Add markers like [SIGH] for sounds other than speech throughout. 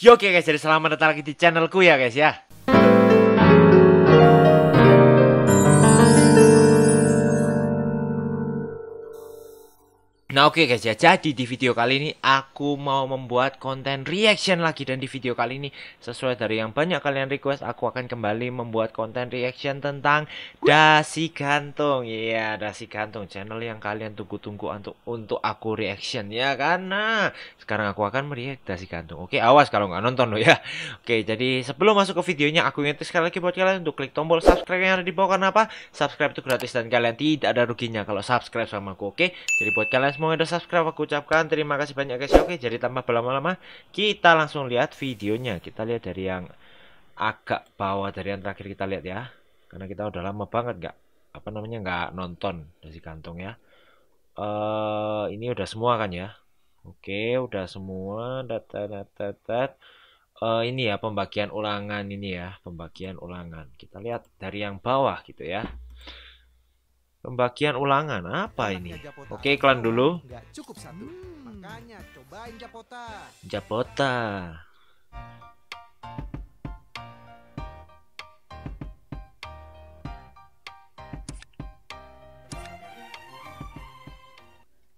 Yo oke okay guys, jadi selamat datang lagi di channelku ya guys ya. Nah oke okay guys ya, jadi di video kali ini aku mau membuat konten reaction lagi Dan di video kali ini sesuai dari yang banyak kalian request Aku akan kembali membuat konten reaction tentang Dasi Gantung Iya Dasi Gantung, channel yang kalian tunggu-tunggu untuk, untuk aku reaction ya kan nah, sekarang aku akan meriak Dasi Gantung Oke awas kalau nggak nonton lo ya Oke jadi sebelum masuk ke videonya aku ingin sekali lagi buat kalian untuk klik tombol subscribe yang ada di bawah Karena apa? Subscribe itu gratis dan kalian tidak ada ruginya kalau subscribe sama aku oke Jadi buat kalian semua yang udah subscribe aku ucapkan terima kasih banyak guys. Oke, jadi tanpa berlama-lama kita langsung lihat videonya. Kita lihat dari yang agak bawah dari yang terakhir kita lihat ya. Karena kita udah lama banget nggak apa namanya nggak nonton dari kantong ya. Eh uh, ini udah semua kan ya. Oke, udah semua data data data. Uh, eh, ini ya pembagian ulangan ini ya, pembagian ulangan. Kita lihat dari yang bawah gitu ya. Pembagian ulangan apa ini? Ya, Oke, iklan dulu. cukup satu. Hmm. Makanya cobain Japota. Japota.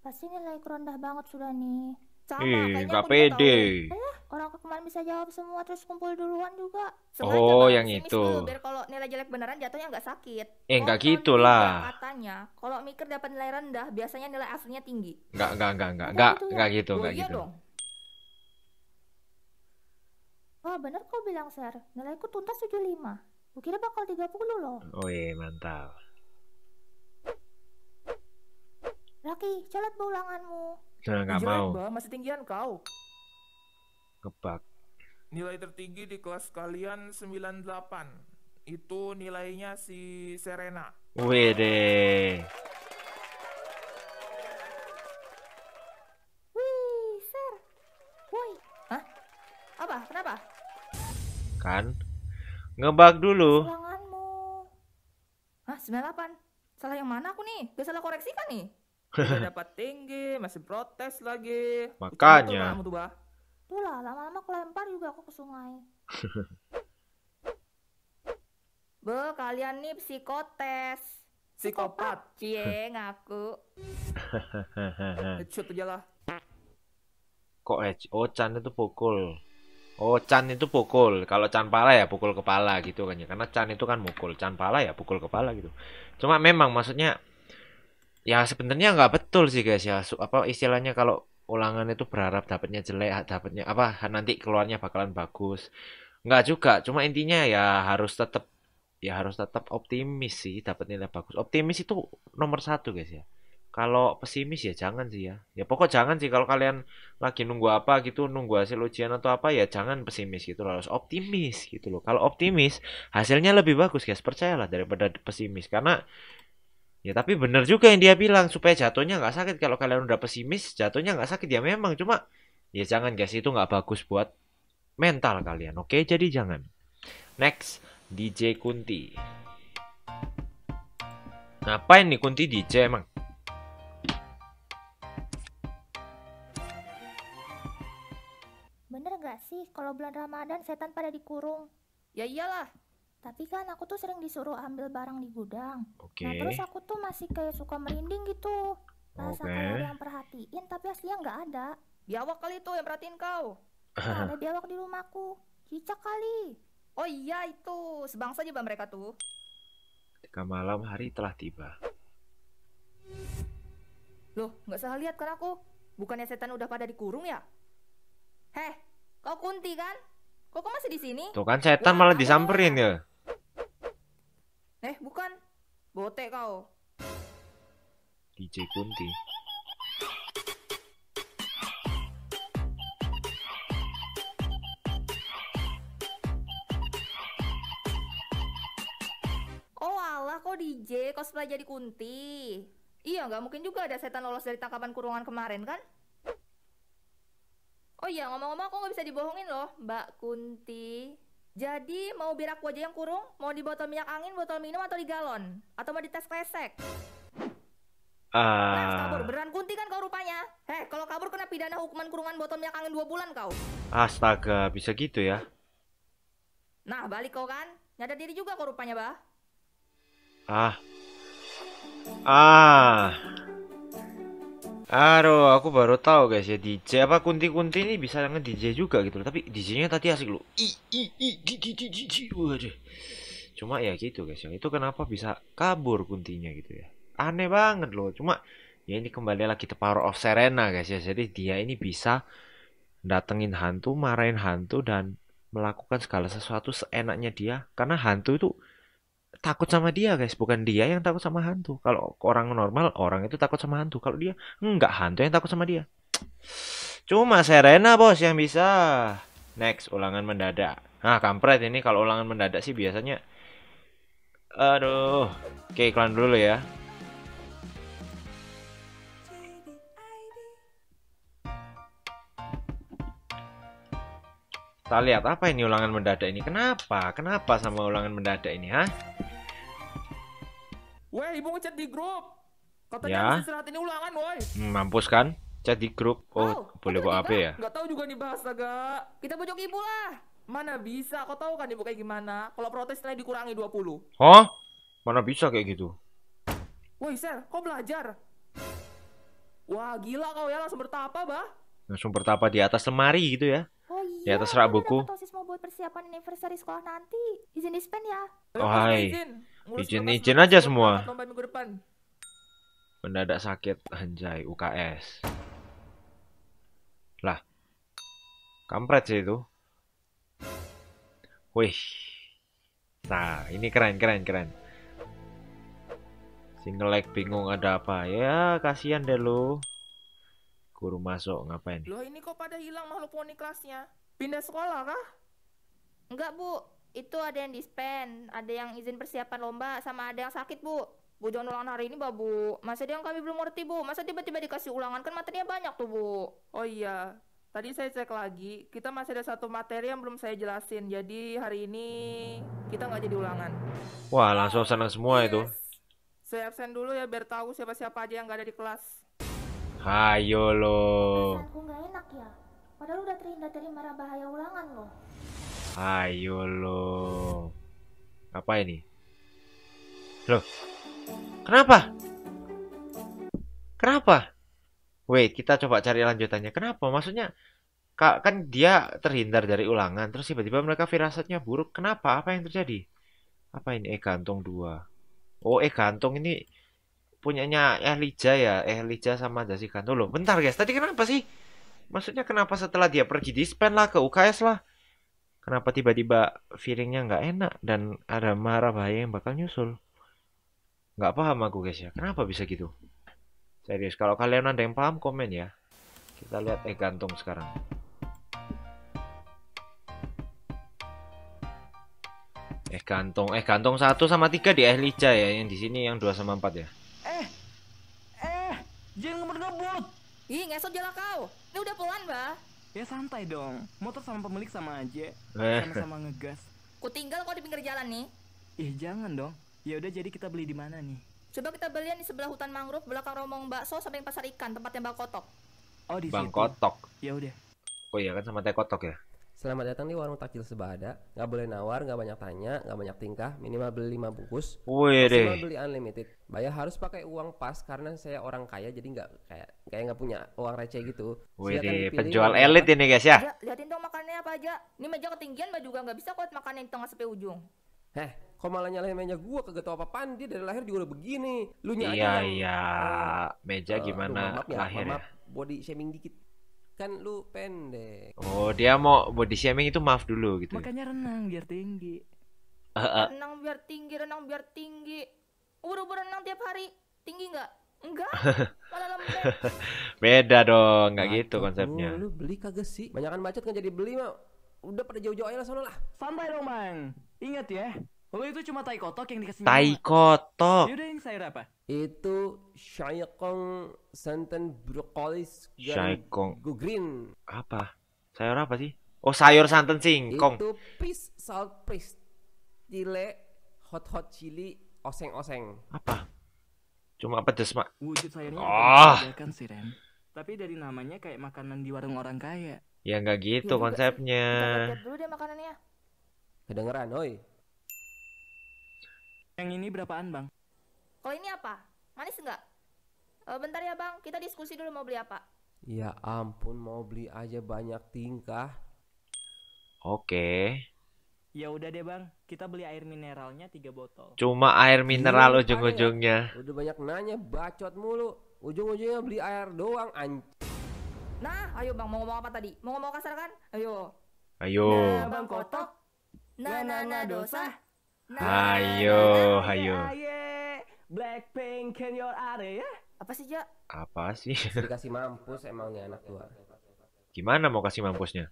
Pasti nilai rendah banget sudah nih. Sama, Ih, nggak pede. Tahu orang kemarin bisa jawab semua terus kumpul duluan juga Sengaja oh yang itu dulu, biar kalau nilai jelek beneran jatuhnya nggak sakit eh nggak gitu lah katanya kalau mikir dapat nilai rendah biasanya nilai aslinya tinggi nggak nggak nggak nggak nggak nggak gitu ya? nggak gitu, oh, iya gitu dong. Wah oh, bener kok bilang Sir, nilaiku tuntas 75 Kukira bakal 30 loh Oh iya mantap Raki, colot ulanganmu Nah, nggak mau. Ba, masih tinggian kau. Kebak. Nilai tertinggi di kelas kalian 98. Itu nilainya si Serena. Wede. Wih, Ser. Woi. Hah? Apa? Kenapa? Kan ngebak dulu. Sembilan Hah, 98. Salah yang mana aku nih? Gak salah koreksi kan nih? [LAUGHS] Udah dapat tinggi, masih protes lagi. Makanya. Itulah lah, lama-lama aku lempar juga aku ke sungai. [LAUGHS] Be, kalian nih psikotes. Psikopat. [LAUGHS] Cie, ngaku. [LAUGHS] Headshot aja lah. Kok edge? Oh, Chan itu pukul. Oh, Chan itu pukul. Kalau Chan pala ya pukul kepala gitu kan ya. Karena Chan itu kan mukul. Chan pala ya pukul kepala gitu. Cuma memang maksudnya ya sebenarnya nggak betul sih guys ya. Apa istilahnya kalau ulangan itu berharap dapatnya jelek, dapatnya apa nanti keluarnya bakalan bagus. Enggak juga, cuma intinya ya harus tetap ya harus tetap optimis sih dapat nilai bagus. Optimis itu nomor satu guys ya. Kalau pesimis ya jangan sih ya. Ya pokok jangan sih kalau kalian lagi nunggu apa gitu, nunggu hasil ujian atau apa ya jangan pesimis gitu Harus optimis gitu loh. Kalau optimis hasilnya lebih bagus guys, percayalah daripada pesimis karena Ya tapi bener juga yang dia bilang supaya jatuhnya nggak sakit. Kalau kalian udah pesimis, jatuhnya nggak sakit ya memang. Cuma ya jangan guys itu nggak bagus buat mental kalian. Oke jadi jangan. Next DJ Kunti. Ngapain nih Kunti DJ emang? Bener nggak sih kalau bulan Ramadan setan pada dikurung? Ya iyalah, tapi kan aku tuh sering disuruh ambil barang di gudang. Nah, Oke. Nah terus aku tuh masih kayak suka merinding gitu. Rasa okay. ada yang perhatiin tapi aslinya nggak ada. Biawak kali itu yang perhatiin kau. [LAUGHS] ada biawak di rumahku. Cicak kali. Oh iya itu, sebangsa juga mereka tuh. Ketika malam hari telah tiba. Loh, nggak salah lihat kan aku? Bukannya setan udah pada dikurung ya? Heh, kau kunti kan? Kok masih di sini? Tuh kan setan Wah, ya, malah disamperin ya. Eh, bukan. Botek kau. DJ Kunti. Oh alah kok DJ cosplay jadi Kunti. Iya, nggak mungkin juga ada setan lolos dari tangkapan kurungan kemarin kan? Oh iya, ngomong-ngomong aku nggak bisa dibohongin loh, Mbak Kunti. Jadi mau birak wajah yang kurung, mau di botol minyak angin, botol minum atau di galon, atau mau di tes kresek? Nah, ah. Uh... Nah, kabur beran kunti kan kau rupanya. Heh, kalau kabur kena pidana hukuman kurungan botol minyak angin dua bulan kau. Astaga, bisa gitu ya? Nah, balik kau kan? Nyadar diri juga kau rupanya, bah. Ah. Ah. Aro, aku baru tahu guys ya DJ apa kunti-kunti ini bisa nge DJ juga gitu loh. Tapi DJ-nya tadi asik lu. I i i di di di di. di. Waduh. Cuma ya gitu guys Yang Itu kenapa bisa kabur kuntinya gitu ya. Aneh banget loh. Cuma ya ini kembali lagi the power of Serena guys ya. Jadi dia ini bisa datengin hantu, marahin hantu dan melakukan segala sesuatu seenaknya dia karena hantu itu takut sama dia guys bukan dia yang takut sama hantu kalau orang normal orang itu takut sama hantu kalau dia enggak hantu yang takut sama dia cuma Serena bos yang bisa next ulangan mendadak nah kampret ini kalau ulangan mendadak sih biasanya aduh oke iklan dulu ya kita lihat apa ini ulangan mendadak ini? Kenapa? Kenapa sama ulangan mendadak ini, ha? Weh, ibu ngechat di grup. Katanya ya. istirahat ini ulangan, woi. Hmm, mampus kan? Chat di grup. Oh, oh boleh bawa HP ya? Enggak tahu juga nih bahasa kak. Kita bujuk ibu lah. Mana bisa? Kau tahu kan ibu kayak gimana? Kalau protes nilai dikurangi 20. Hah? Mana bisa kayak gitu? Woi, Ser, kau belajar? Wah, gila kau ya langsung bertapa, Bah. Langsung bertapa di atas lemari gitu ya. Oh ya, iya. Ya terserah buku. Dapat mau buat persiapan anniversary sekolah nanti. Izin dispen ya. Oh hai. Izin izin, izin aja semua. Lomba minggu depan. Mendadak sakit anjay UKS. Lah. Kampret sih itu. Wih. Nah, ini keren keren keren. Single leg bingung ada apa. Ya, kasihan deh lo guru masuk ngapain loh ini kok pada hilang makhluk poni kelasnya pindah sekolah kah enggak bu itu ada yang dispen ada yang izin persiapan lomba sama ada yang sakit bu bu jangan ulangan hari ini babu bu masa dia yang kami belum ngerti bu masa tiba-tiba dikasih ulangan kan materinya banyak tuh bu oh iya tadi saya cek lagi kita masih ada satu materi yang belum saya jelasin jadi hari ini kita nggak jadi ulangan wah langsung senang semua yes. itu saya absen dulu ya biar tahu siapa-siapa aja yang nggak ada di kelas Hayo lo. Perasaanku nggak enak ya. Padahal udah terhindar dari marah bahaya ulangan lo. Hayo lo. Apa ini? Loh. Kenapa? Kenapa? Wait, kita coba cari lanjutannya. Kenapa? Maksudnya kak kan dia terhindar dari ulangan terus tiba-tiba mereka firasatnya buruk kenapa apa yang terjadi apa ini eh gantung dua oh eh gantung ini punyanya eh Elijah ya Elijah sama Jessica dulu. bentar guys tadi kenapa sih maksudnya kenapa setelah dia pergi di dispen lah ke UKS lah kenapa tiba-tiba feelingnya nggak enak dan ada marah bahaya yang bakal nyusul nggak paham aku guys ya kenapa bisa gitu serius kalau kalian ada yang paham komen ya kita lihat eh gantung sekarang eh gantung, eh gantung satu sama tiga di Ehlica ya yang di sini yang dua sama empat ya Jangan ngebut-ngebut. Ih, ngesot jalan kau. Ini udah pelan, mbak. Ya santai dong. Motor sama pemilik sama aja. Sama-sama eh. ngegas. Ku tinggal kok di pinggir jalan nih. Ih, jangan dong. Ya udah jadi kita beli di mana nih? Coba kita belian di sebelah hutan mangrove belakang romong bakso sampai pasar ikan tempatnya Bang Kotok. Oh, di Bang situ. Kotok. Ya udah. Oh iya kan sama Teh Kotok ya. Selamat datang di warung takjil sebada. Gak boleh nawar, gak banyak tanya, gak banyak tingkah. Minimal beli lima bungkus. Wih Minimal beli unlimited. Bayar harus pakai uang pas karena saya orang kaya jadi nggak kayak kayak nggak punya uang receh gitu. Wih penjual elit ini guys ya. Lihatin liatin dong makannya apa aja. Ini meja ketinggian mbak juga nggak bisa kuat makannya di tengah sampai ujung. Heh, kok malah nyalahin meja gua kagak tau apa-apaan dia dari lahir juga udah begini. Lu nyanyi. Iya iya. Eh, meja uh, gimana aduh, ya, lahir. body shaming dikit kan lu pendek oh dia mau body shaming itu maaf dulu gitu makanya renang biar tinggi eh, eh. renang biar tinggi renang biar tinggi udah renang tiap hari tinggi nggak Enggak, [LAUGHS] [LAUGHS] Beda dong, nggak gitu konsepnya. lu beli kagak sih? Banyakan macet kan jadi beli mah. Udah pada jauh-jauh aja lah sono lah. Santai dong, Bang. Ingat ya, Oh itu cuma tai kotok yang dikasih Tai kotok. Yaudah yang sayur apa? Itu shaikong santan brokoli shaikong green. Apa? Sayur apa sih? Oh sayur santan singkong. Itu pis salt pis tile hot hot chili oseng oseng. Apa? Cuma pedes mak. Wujud sayurnya oh. kan sih Ren. Tapi dari namanya kayak makanan di warung orang kaya. Ya nggak gitu ya, konsepnya. Kita dulu deh makanannya. Kedengeran, oi. Yang ini berapaan, Bang? Kalau ini apa? Manis nggak? E, bentar ya, Bang. Kita diskusi dulu mau beli apa. Ya ampun, mau beli aja banyak tingkah. Oke. Ya udah deh, Bang. Kita beli air mineralnya 3 botol. Cuma air mineral ujung-ujungnya. Udah banyak nanya, bacot mulu. Ujung-ujungnya beli air doang, anj... Nah, ayo Bang, mau ngomong apa tadi? Mau ngomong kasar kan? Ayo. Ayo. Nah, bang Kotok. Nah, nah, nah, dosa. Ayo, nah, ayo. Blackpink in your area. Apa sih, Ja? Apa sih? Dikasih mampus emangnya anak tua. Gimana mau kasih mampusnya?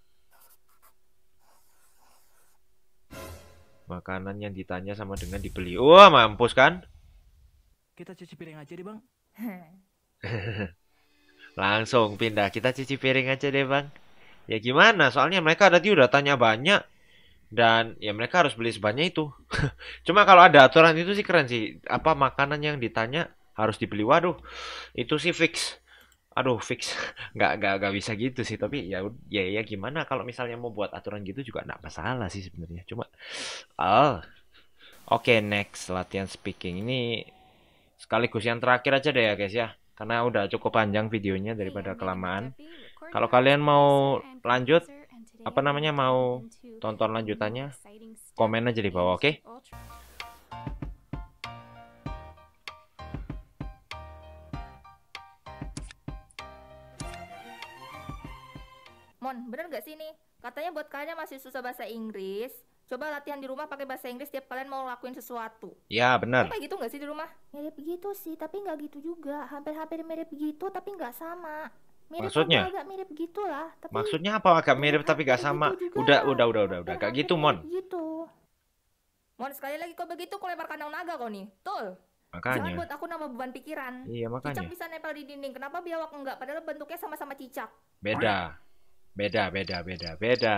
Makanan yang ditanya sama dengan dibeli. Wah, oh, mampus kan? Kita cuci piring aja deh, Bang. [LAUGHS] Langsung pindah. Kita cuci piring aja deh, Bang. Ya gimana? Soalnya mereka tadi udah tanya banyak dan ya mereka harus beli sebanyak itu. [LAUGHS] Cuma kalau ada aturan itu sih keren sih. Apa makanan yang ditanya harus dibeli. Waduh, itu sih fix. Aduh, fix. [LAUGHS] Nggak, nggak, nggak bisa gitu sih. Tapi ya, ya, ya gimana kalau misalnya mau buat aturan gitu juga nggak masalah sih sebenarnya. Cuma, oh. Oke, okay, next latihan speaking ini sekaligus yang terakhir aja deh ya guys ya. Karena udah cukup panjang videonya daripada iya, iya, kelamaan. Kalau ya. kalian mau lanjut, apa namanya mau tonton lanjutannya komen aja di bawah oke okay? Mon, bener gak sih nih? Katanya buat kalian masih susah bahasa Inggris, coba latihan di rumah pakai bahasa Inggris tiap kalian mau lakuin sesuatu. Ya, benar. Kan kayak gitu gak sih di rumah? Mirip gitu sih, tapi nggak gitu juga. Hampir-hampir mirip gitu, tapi nggak sama mirip maksudnya agak mirip gitulah tapi maksudnya apa agak mirip tapi gak sama gitu udah udah udah udah udah gak gitu mon gitu mon sekali lagi kok begitu kau lempar kandang naga kau nih tol makanya jangan buat aku nama beban pikiran iya makanya cicak bisa nempel di dinding kenapa biawak enggak padahal bentuknya sama-sama cicak beda beda beda beda beda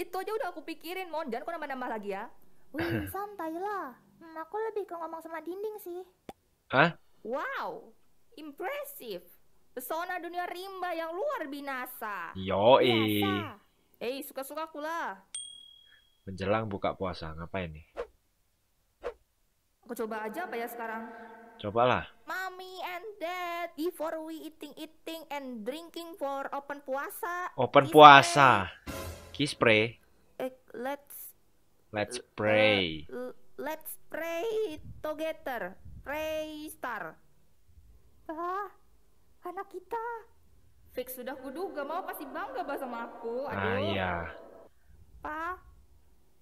itu aja udah aku pikirin mon jangan kau nambah-nambah lagi ya wih [CLEARS THROAT] santai lah hmm, aku lebih ke ngomong sama dinding sih hah wow impresif Pesona dunia rimba yang luar binasa. Yo Eh, suka-suka lah. Menjelang buka puasa, ngapain nih? Aku coba aja apa ya sekarang? Cobalah. Mommy and dad, before we eating eating and drinking for open puasa. Open kiss puasa. Kiss pray. Eh, let's Let's pray. Uh, let's pray together. Pray star. Ah anak kita. Fix sudah kuduga, mau pasti bangga bah sama aku. Ah, Aduh. Ah iya. Pa,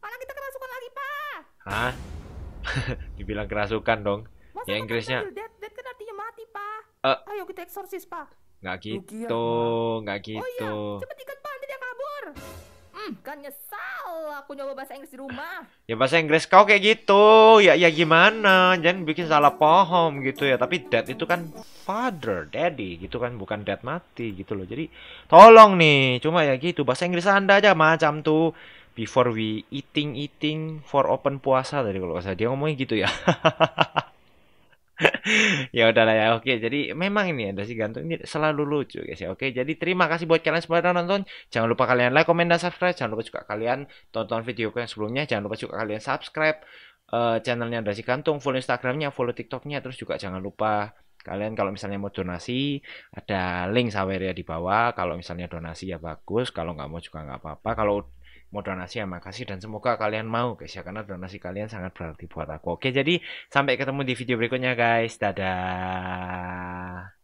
anak kita kerasukan lagi pa. Hah? [LAUGHS] Dibilang kerasukan dong. Masa ya Inggrisnya. Dead, dead kan artinya mati pa. Uh. Ayo kita eksorsis pa. Gak ya, gitu, Rukian, gitu. Oh iya, gitu. cepat ikat pa, nanti dia kabur. Hmm, kan nyesal aku nyoba bahasa Inggris di rumah. Ya bahasa Inggris kau kayak gitu. Ya ya gimana? Jangan bikin salah paham gitu ya. Tapi dad itu kan father, daddy gitu kan bukan dad mati gitu loh. Jadi tolong nih, cuma ya gitu bahasa Inggris Anda aja macam tuh before we eating eating for open puasa tadi kalau saya dia ngomongnya gitu ya. [LAUGHS] [LAUGHS] ya udahlah ya oke jadi memang ini ada si gantung ini selalu lucu guys ya oke jadi terima kasih buat kalian semua yang nonton jangan lupa kalian like komen dan subscribe jangan lupa juga kalian tonton videoku yang sebelumnya jangan lupa juga kalian subscribe uh, channelnya ada si gantung follow instagramnya follow tiktoknya terus juga jangan lupa Kalian kalau misalnya mau donasi, ada link Saweria di bawah. Kalau misalnya donasi ya bagus, kalau nggak mau juga nggak apa-apa. Kalau mau donasi ya makasih dan semoga kalian mau guys ya karena donasi kalian sangat berarti buat aku. Oke, jadi sampai ketemu di video berikutnya guys. Dadah.